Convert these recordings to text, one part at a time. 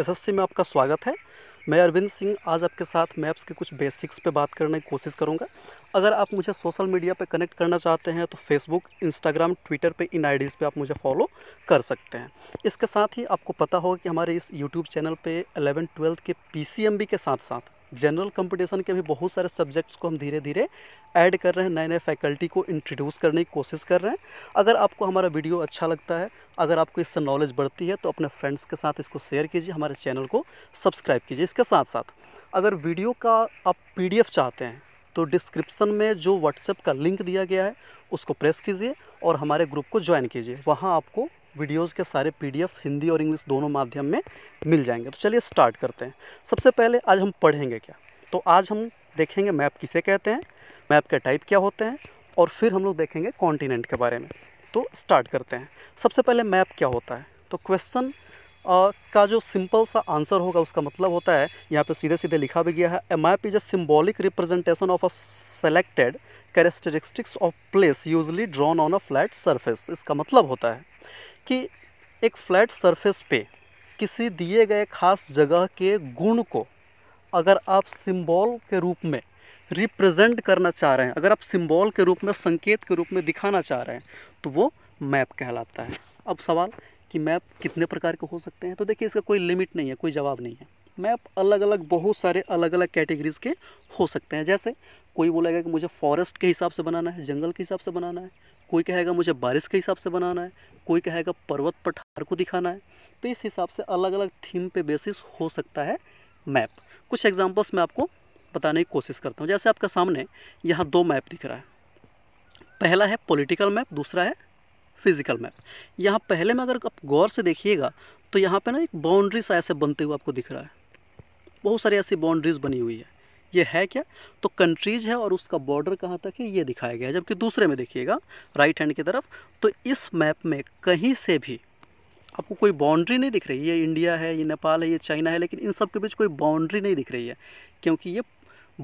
SSC में आपका स्वागत है मैं अरविंद सिंह आज आपके साथ मैप्स के कुछ बेसिक्स पे बात करने की कोशिश करूंगा अगर आप मुझे सोशल मीडिया पे कनेक्ट करना चाहते हैं तो फेसबुक इंस्टाग्राम ट्विटर पे इन आईडीज़ पे आप मुझे फॉलो कर सकते हैं इसके साथ ही आपको पता होगा कि हमारे इस यूट्यूब चैनल पे 11 ट्वेल्थ के पी के साथ साथ जनरल कंपटीशन के भी बहुत सारे सब्जेक्ट्स को हम धीरे धीरे ऐड कर रहे हैं नए नए फैकल्टी को इंट्रोड्यूस करने की कोशिश कर रहे हैं अगर आपको हमारा वीडियो अच्छा लगता है अगर आपको इससे नॉलेज बढ़ती है तो अपने फ्रेंड्स के साथ इसको शेयर कीजिए हमारे चैनल को सब्सक्राइब कीजिए इसके साथ साथ अगर वीडियो का आप पी चाहते हैं तो डिस्क्रिप्सन में जो व्हाट्सएप का लिंक दिया गया है उसको प्रेस कीजिए और हमारे ग्रुप को ज्वाइन कीजिए वहाँ आपको वीडियोज़ के सारे पीडीएफ हिंदी और इंग्लिश दोनों माध्यम में मिल जाएंगे तो चलिए स्टार्ट करते हैं सबसे पहले आज हम पढ़ेंगे क्या तो आज हम देखेंगे मैप किसे कहते हैं मैप के टाइप क्या होते हैं और फिर हम लोग देखेंगे कॉन्टिनेंट के बारे में तो स्टार्ट करते हैं सबसे पहले मैप क्या होता है तो क्वेश्चन का जो सिंपल सा आंसर होगा उसका मतलब होता है यहाँ पे सीधे सीधे लिखा भी गया है a map is a symbolic representation of a selected characteristics of place usually drawn on a flat surface इसका मतलब होता है कि एक फ्लैट सरफेस पे किसी दिए गए खास जगह के गुण को अगर आप सिंबल के रूप में रिप्रेजेंट करना चाह रहे हैं अगर आप सिंबल के रूप में संकेत के रूप में दिखाना चाह रहे हैं तो वो मैप कहलाता है अब सवाल कि मैप कितने प्रकार के हो सकते हैं तो देखिए इसका कोई लिमिट नहीं है कोई जवाब नहीं है मैप अलग अलग बहुत सारे अलग अलग कैटेगरीज़ के हो सकते हैं जैसे कोई बोलेगा कि मुझे फॉरेस्ट के हिसाब से बनाना है जंगल के हिसाब से बनाना है कोई कहेगा मुझे बारिश के हिसाब से बनाना है कोई कहेगा पर्वत पठार को दिखाना है तो इस हिसाब से अलग अलग थीम पे बेसिस हो सकता है मैप कुछ एग्जांपल्स मैं आपको बताने की कोशिश करता हूँ जैसे आपके सामने यहाँ दो मैप दिख रहा है पहला है पॉलिटिकल मैप दूसरा है फिजिकल मैप यहाँ पहले में अगर आप गौर से देखिएगा तो यहाँ पर ना एक बाउंड्री सा ऐसे बनते हुए आपको दिख रहा है बहुत सारी ऐसी बाउंड्रीज बनी हुई है ये है क्या तो कंट्रीज है और उसका बॉर्डर कहाँ तक है ये दिखाया गया है जबकि दूसरे में देखिएगा राइट हैंड की तरफ तो इस मैप में कहीं से भी आपको कोई बाउंड्री नहीं दिख रही ये इंडिया है ये नेपाल है ये चाइना है लेकिन इन सब के बीच कोई बाउंड्री नहीं दिख रही है क्योंकि ये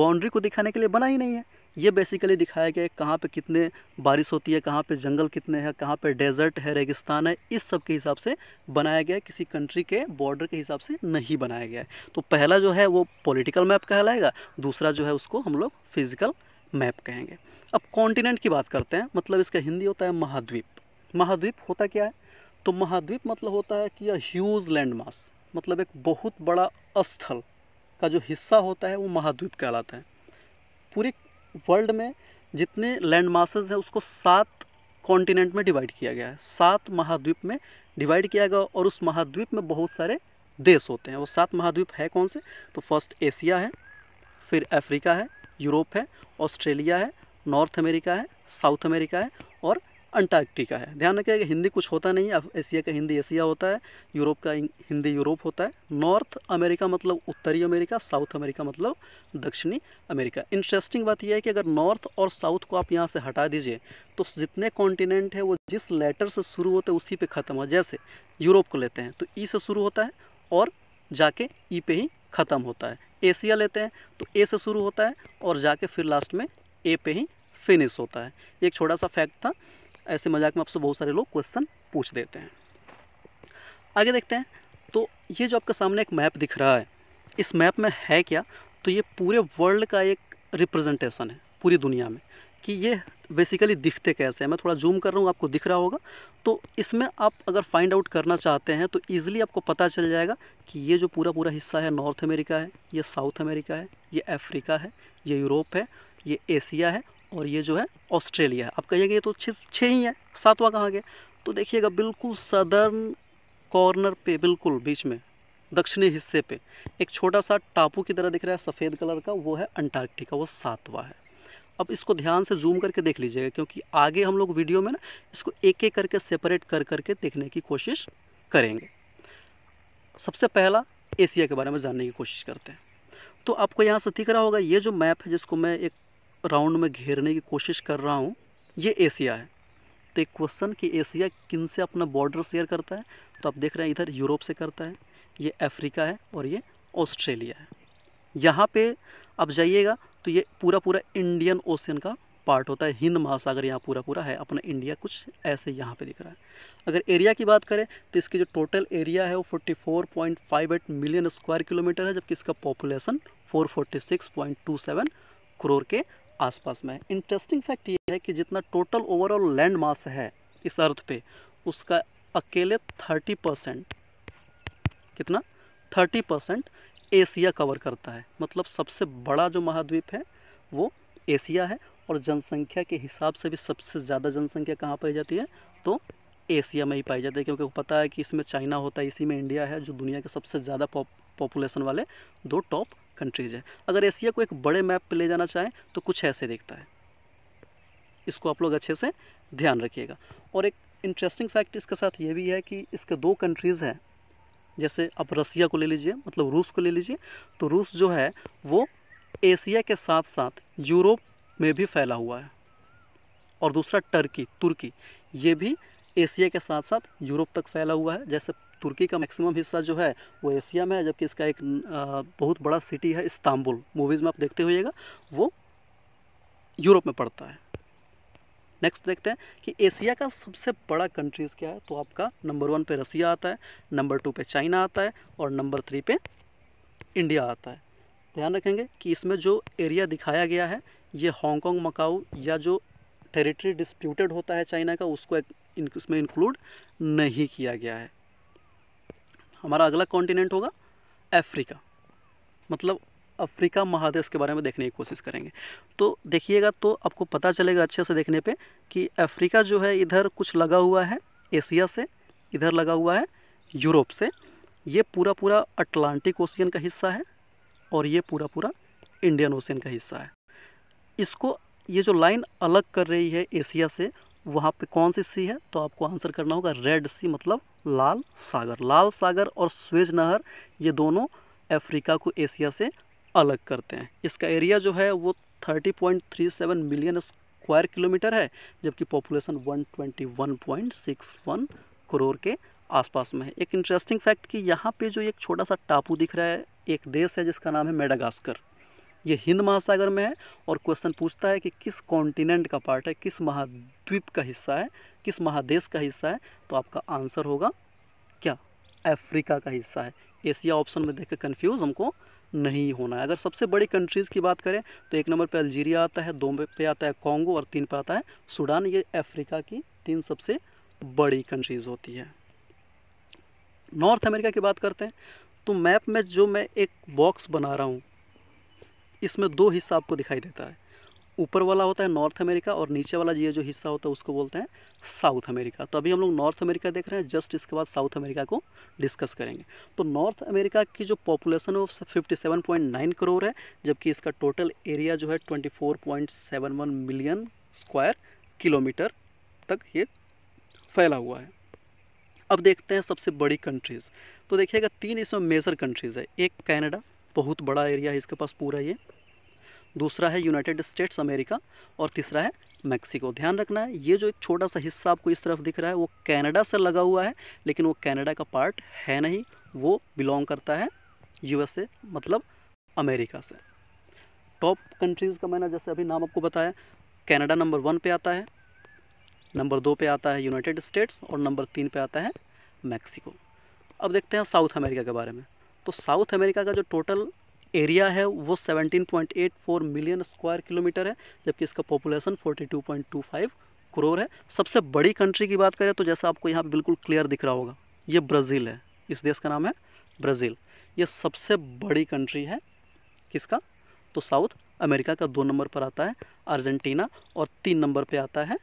बाउंड्री को दिखाने के लिए बना ही नहीं है ये बेसिकली दिखाया गया है कहाँ पे कितने बारिश होती है कहाँ पे जंगल कितने हैं कहाँ पे डेजर्ट है रेगिस्तान है इस सब के हिसाब से बनाया गया है किसी कंट्री के बॉर्डर के हिसाब से नहीं बनाया गया है तो पहला जो है वो पॉलिटिकल मैप कहलाएगा दूसरा जो है उसको हम लोग फिजिकल मैप कहेंगे अब कॉन्टिनेंट की बात करते हैं मतलब इसका हिंदी होता है महाद्वीप महाद्वीप होता क्या है तो महाद्वीप मतलब होता है कि अूज ह्यूज लैंड मास मतलब एक बहुत बड़ा स्थल का जो हिस्सा होता है वो महाद्वीप कहलाता है पूरे वर्ल्ड में जितने लैंड मासेज हैं उसको सात कॉन्टिनेंट में डिवाइड किया गया है सात महाद्वीप में डिवाइड किया गया और उस महाद्वीप में बहुत सारे देश होते हैं वो सात महाद्वीप है कौन से तो फर्स्ट एशिया है फिर अफ्रीका है यूरोप है ऑस्ट्रेलिया है नॉर्थ अमेरिका है साउथ अमेरिका है और अंटार्कटिका है ध्यान कि हिंदी कुछ होता नहीं है एशिया का हिंदी एशिया होता है यूरोप का हिंदी यूरोप होता है नॉर्थ अमेरिका मतलब उत्तरी अमेरिका साउथ अमेरिका मतलब दक्षिणी अमेरिका इंटरेस्टिंग बात यह है कि अगर नॉर्थ और साउथ को आप यहाँ से हटा दीजिए तो जितने कॉन्टिनेंट है वो जिस लेटर से शुरू होते हैं उसी पर ख़त्म हो जैसे यूरोप को लेते हैं तो ई से शुरू होता है और जाके ई पे ही ख़त्म होता है एशिया लेते हैं तो ए से शुरू होता है और जाके फिर लास्ट में ए पे ही फिनिश होता है एक छोटा सा फैक्ट था ऐसे मजाक में आपसे बहुत सारे लोग क्वेश्चन पूछ देते हैं आगे देखते हैं तो ये जो आपके सामने एक मैप दिख रहा है इस मैप में है क्या तो ये पूरे वर्ल्ड का एक रिप्रेजेंटेशन है पूरी दुनिया में कि ये बेसिकली दिखते कैसे हैं मैं थोड़ा जूम कर रहा हूँ आपको दिख रहा होगा तो इसमें आप अगर फाइंड आउट करना चाहते हैं तो ईज़िली आपको पता चल जाएगा कि ये जो पूरा पूरा हिस्सा है नॉर्थ अमेरिका है ये साउथ अमेरिका है ये अफ्रीका है ये यूरोप है ये एशिया है और ये जो है ऑस्ट्रेलिया आप कहिएगा ये तो छः छः ही है सातवां कहाँ गया तो देखिएगा बिल्कुल सदर्न कॉर्नर पे बिल्कुल बीच में दक्षिणी हिस्से पे एक छोटा सा टापू की तरह दिख रहा है सफ़ेद कलर का वो है अंटार्कटिका वो सातवां है अब इसको ध्यान से जूम करके देख लीजिएगा क्योंकि आगे हम लोग वीडियो में ना इसको एक एक करके सेपरेट कर करके देखने की कोशिश करेंगे सबसे पहला एशिया के बारे में जानने की कोशिश करते हैं तो आपको यहाँ से दिख रहा होगा ये जो मैप है जिसको मैं एक राउंड में घेरने की कोशिश कर रहा हूँ ये एशिया है तो एक क्वेश्चन कि एशिया किन से अपना बॉर्डर शेयर करता है तो आप देख रहे हैं इधर यूरोप से करता है ये अफ्रीका है और ये ऑस्ट्रेलिया है यहाँ पे आप जाइएगा तो ये पूरा पूरा इंडियन ओशियन का पार्ट होता है हिंद महासागर यहाँ पूरा पूरा है अपना इंडिया कुछ ऐसे यहाँ पे दिख रहा है अगर एरिया की बात करें तो इसकी जो टोटल एरिया है वो 44.58 मिलियन स्क्वायर किलोमीटर है जबकि इसका पॉपुलेशन 446.27 करोड़ के आसपास में इंटरेस्टिंग फैक्ट ये है कि जितना टोटल ओवरऑल लैंड मास है इस अर्थ पे उसका अकेले थर्टी परसेंट कितना थर्टी परसेंट एशिया कवर करता है मतलब सबसे बड़ा जो महाद्वीप है वो एशिया है और जनसंख्या के हिसाब से भी सबसे ज़्यादा जनसंख्या कहाँ पाई जाती है तो एशिया में ही पाई जाती है क्योंकि पता है कि इसमें चाइना होता है इसी में इंडिया है जो दुनिया के सबसे ज़्यादा पॉपुलेशन वाले दो टॉप कंट्रीज़ है अगर एशिया को एक बड़े मैप पर ले जाना चाहें तो कुछ ऐसे देखता है इसको आप लोग अच्छे से ध्यान रखिएगा और एक इंटरेस्टिंग फैक्ट इसके साथ ये भी है कि इसके दो कंट्रीज़ हैं जैसे आप रसिया को ले लीजिए मतलब रूस को ले लीजिए तो रूस जो है वो एशिया के साथ साथ यूरोप में भी फैला हुआ है और दूसरा टर्की तुर्की ये भी एशिया के साथ साथ यूरोप तक फैला हुआ है जैसे तुर्की का मैक्सिमम हिस्सा जो है वो एशिया में है जबकि इसका एक बहुत बड़ा सिटी है इस्तांबुल मूवीज़ में आप देखते हुएगा वो यूरोप में पड़ता है नेक्स्ट देखते हैं कि एशिया का सबसे बड़ा कंट्रीज़ क्या है तो आपका नंबर वन पे रसिया आता है नंबर टू पे चाइना आता है और नंबर थ्री पे इंडिया आता है ध्यान रखेंगे कि इसमें जो एरिया दिखाया गया है ये हांगकॉन्ग मकाऊ या जो टेरिटरी डिस्प्यूटेड होता है चाइना का उसको इसमें इंक्लूड नहीं किया गया है हमारा अगला कॉन्टिनेंट होगा अफ्रीका मतलब अफ्रीका महादेश के बारे में देखने की कोशिश करेंगे तो देखिएगा तो आपको पता चलेगा अच्छे से देखने पे कि अफ्रीका जो है इधर कुछ लगा हुआ है एशिया से इधर लगा हुआ है यूरोप से ये पूरा पूरा अटलांटिक ओशियन का हिस्सा है और ये पूरा पूरा इंडियन ओशियन का हिस्सा है इसको ये जो लाइन अलग कर रही है एशिया से वहाँ पे कौन सी सी है तो आपको आंसर करना होगा रेड सी मतलब लाल सागर लाल सागर और स्वेज नहर ये दोनों अफ्रीका को एशिया से अलग करते हैं इसका एरिया जो है वो 30.37 मिलियन स्क्वायर किलोमीटर है जबकि पॉपुलेशन 121.61 करोड़ के आसपास में है एक इंटरेस्टिंग फैक्ट कि यहाँ पे जो एक छोटा सा टापू दिख रहा है एक देश है जिसका नाम है मेडागास्कर ये हिंद महासागर में है और क्वेश्चन पूछता है कि किस कॉन्टिनेंट का पार्ट है किस महाद्वीप का हिस्सा है किस महादेश का हिस्सा है तो आपका आंसर होगा क्या अफ्रीका का हिस्सा है एशिया ऑप्शन में देख कर कन्फ्यूज़ हमको नहीं होना है अगर सबसे बड़ी कंट्रीज़ की बात करें तो एक नंबर पे अल्जीरिया आता है दो पे आता है कॉन्गो और तीन पे आता है सूडान ये अफ्रीका की तीन सबसे बड़ी कंट्रीज़ होती है नॉर्थ अमेरिका की बात करते हैं तो मैप में जो मैं एक बॉक्स बना रहा हूँ इसमें दो हिस्सा आपको दिखाई देता है ऊपर वाला होता है नॉर्थ अमेरिका और नीचे वाला ये जो हिस्सा होता है उसको बोलते हैं साउथ अमेरिका तो अभी हम लोग नॉर्थ अमेरिका देख रहे हैं जस्ट इसके बाद साउथ अमेरिका को डिस्कस करेंगे तो नॉर्थ अमेरिका की जो पॉपुलेशन है वो फिफ्टी करोड़ है जबकि इसका टोटल एरिया जो है ट्वेंटी मिलियन स्क्वायर किलोमीटर तक ये फैला हुआ है अब देखते हैं सबसे बड़ी कंट्रीज़ तो देखिएगा तीन इसमें मेजर कंट्रीज़ है एक कैनेडा बहुत बड़ा एरिया है इसके पास पूरा ये दूसरा है यूनाइटेड स्टेट्स अमेरिका और तीसरा है मैक्सिको ध्यान रखना है ये जो एक छोटा सा हिस्सा आपको इस तरफ दिख रहा है वो कैनेडा से लगा हुआ है लेकिन वो कैनेडा का पार्ट है नहीं वो बिलोंग करता है यूएसए मतलब अमेरिका से टॉप कंट्रीज़ का मैंने जैसे अभी नाम आपको बताया कैनेडा नंबर वन पे आता है नंबर दो पे आता है यूनाइटेड स्टेट्स और नंबर तीन पे आता है मैक्सिको अब देखते हैं साउथ अमेरिका के बारे में तो साउथ अमेरिका का जो टोटल एरिया है वो 17.84 मिलियन स्क्वायर किलोमीटर है जबकि इसका पॉपुलेशन 42.25 करोड़ है सबसे बड़ी कंट्री की बात करें तो जैसा आपको यहाँ बिल्कुल क्लियर दिख रहा होगा ये ब्राज़ील है इस देश का नाम है ब्राज़ील ये सबसे बड़ी कंट्री है किसका तो साउथ अमेरिका का दो नंबर पर आता है अर्जेंटीना और तीन नंबर पर आता है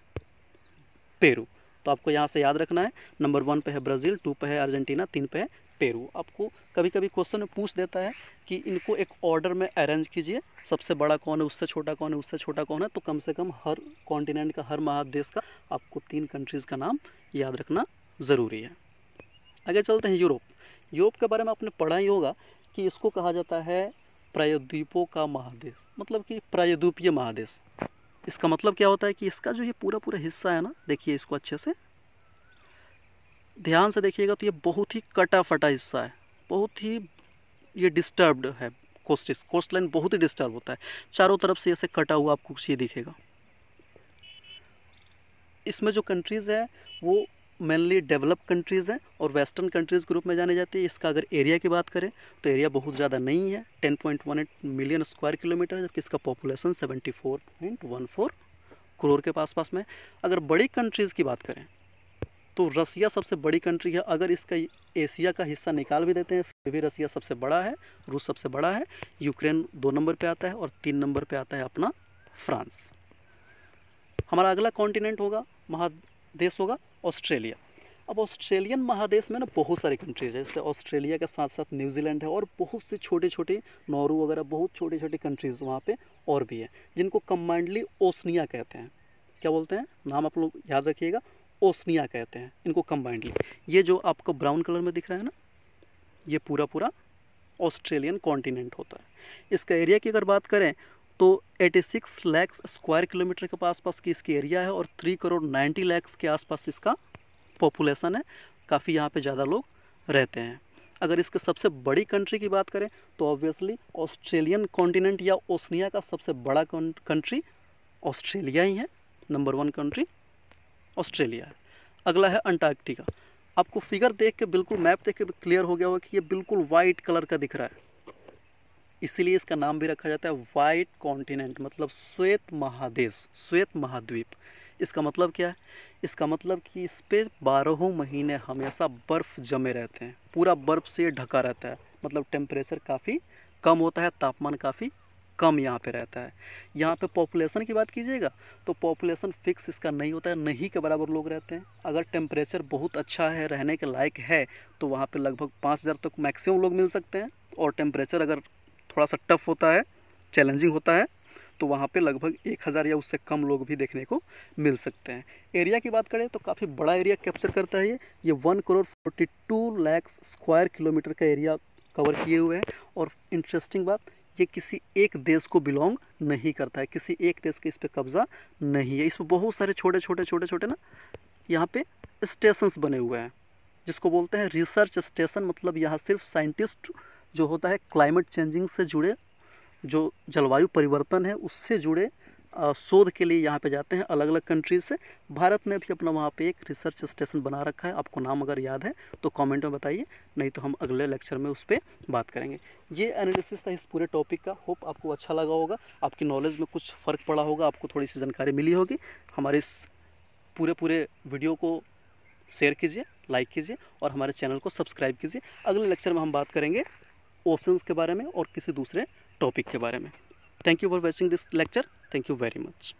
पेरू तो आपको यहाँ से याद रखना है नंबर वन पे है ब्राज़ील टू पे है अर्जेंटीना तीन पे है पेरू आपको कभी कभी क्वेश्चन में पूछ देता है कि इनको एक ऑर्डर में अरेंज कीजिए सबसे बड़ा कौन है उससे छोटा कौन है उससे छोटा कौन है तो कम से कम हर कॉन्टिनेंट का हर महादेश का आपको तीन कंट्रीज़ का नाम याद रखना ज़रूरी है आगे चलते हैं यूरोप यूरोप के बारे में आपने पढ़ा ही होगा कि इसको कहा जाता है प्रायद्वीपों का महादेश मतलब कि प्रायद्वीपीय महादेश इसका मतलब क्या होता है कि इसका जो ये पूरा पूरा हिस्सा है ना देखिए इसको अच्छे से ध्यान से देखिएगा तो ये बहुत ही कटा फटा हिस्सा है बहुत ही ये डिस्टर्ब्ड है कोस्टिस कोस्ट लाइन बहुत ही डिस्टर्ब होता है चारों तरफ से ऐसे कटा हुआ आपको कुछ ये दिखेगा इसमें जो कंट्रीज़ है वो मेनली डेवलप कंट्रीज़ हैं और वेस्टर्न कंट्रीज़ ग्रुप में जाने जाती है इसका अगर एरिया की बात करें तो एरिया बहुत ज़्यादा नहीं है 10.18 मिलियन स्क्वायर किलोमीटर है जबकि इसका पॉपुलेशन 74.14 करोड़ के पास पास में अगर बड़ी कंट्रीज़ की बात करें तो रसिया सबसे बड़ी कंट्री है अगर इसका एशिया का हिस्सा निकाल भी देते हैं फिर भी रसिया सबसे बड़ा है रूस सबसे बड़ा है यूक्रेन दो नंबर पर आता है और तीन नंबर पर आता है अपना फ्रांस हमारा अगला कॉन्टिनेंट होगा महादेश होगा ऑस्ट्रेलिया अब ऑस्ट्रेलियन महादेश में ना बहुत सारी कंट्रीज है जैसे ऑस्ट्रेलिया के साथ साथ न्यूजीलैंड है और बहुत से छोटे छोटे नौरू वगैरह बहुत छोटे छोटे कंट्रीज़ वहाँ पे और भी हैं जिनको कम्बाइंडली ओसनिया कहते हैं क्या बोलते हैं नाम आप लोग याद रखिएगा ओसनिया कहते हैं इनको कम्बाइंडली ये जो आपको ब्राउन कलर में दिख रहा है ना ये पूरा पूरा ऑस्ट्रेलियन कॉन्टिनेंट होता है इसका एरिया की अगर बात करें तो 86 लैक्स स्क्वायर किलोमीटर के आसपास की इसकी एरिया है और 3 करोड़ 90 लैक्स के आसपास इसका पॉपुलेशन है काफ़ी यहाँ पे ज़्यादा लोग रहते हैं अगर इसके सबसे बड़ी कंट्री की बात करें तो ऑब्वियसली ऑस्ट्रेलियन कॉन्टिनेंट या ओसनिया का सबसे बड़ा कंट्री ऑस्ट्रेलिया ही है नंबर वन कंट्री ऑस्ट्रेलिया है अगला है अंटार्कटिका आपको फिगर देख के बिल्कुल मैप देख के क्लियर हो गया होगा कि ये बिल्कुल वाइट कलर का दिख रहा है इसलिए इसका नाम भी रखा जाता है वाइट कॉन्टिनेंट मतलब श्वेत महादेश श्वेत महाद्वीप इसका मतलब क्या है इसका मतलब कि इस पर बारहों महीने हमेशा बर्फ़ जमे रहते हैं पूरा बर्फ़ से ढका रहता है मतलब टेम्परेचर काफ़ी कम होता है तापमान काफ़ी कम यहाँ पे रहता है यहाँ पे पॉपुलेशन की बात कीजिएगा तो पॉपुलेशन फिक्स इसका नहीं होता है नहीं के बराबर लोग रहते हैं अगर टेम्परेचर बहुत अच्छा है रहने के लायक है तो वहाँ पे लगभग पाँच हज़ार तक मैक्सिमम लोग मिल सकते हैं और टेम्परेचर अगर थोड़ा सा टफ होता है चैलेंजिंग होता है तो वहाँ पे लगभग एक हज़ार या उससे कम लोग भी देखने को मिल सकते हैं एरिया की बात करें तो काफ़ी बड़ा एरिया कैप्चर करता है ये ये one crore forty two lakhs square kilometre का एरिया कवर किए हुए हैं और इंटरेस्टिंग बात ये किसी एक देश को बिलोंग नहीं करता है किसी एक देश के इस पर कब्ज़ा नहीं है इसमें बहुत सारे छोटे छोटे छोटे छोटे ना यहाँ पे स्टेशंस बने हुए हैं जिसको बोलते हैं रिसर्च स्टेशन मतलब यहाँ सिर्फ साइंटिस्ट जो होता है क्लाइमेट चेंजिंग से जुड़े जो जलवायु परिवर्तन है उससे जुड़े शोध के लिए यहाँ पे जाते हैं अलग अलग कंट्रीज से भारत ने भी अपना वहाँ पे एक रिसर्च स्टेशन बना रखा है आपको नाम अगर याद है तो कमेंट में बताइए नहीं तो हम अगले लेक्चर में उस पर बात करेंगे ये एनालिसिस था इस पूरे टॉपिक का होप आपको अच्छा लगा होगा आपकी नॉलेज में कुछ फ़र्क पड़ा होगा आपको थोड़ी सी जानकारी मिली होगी हमारे इस पूरे पूरे वीडियो को शेयर कीजिए लाइक कीजिए और हमारे चैनल को सब्सक्राइब कीजिए अगले लेक्चर में हम बात करेंगे ओशंस के बारे में और किसी दूसरे टॉपिक के बारे में thank you for watching this lecture thank you very much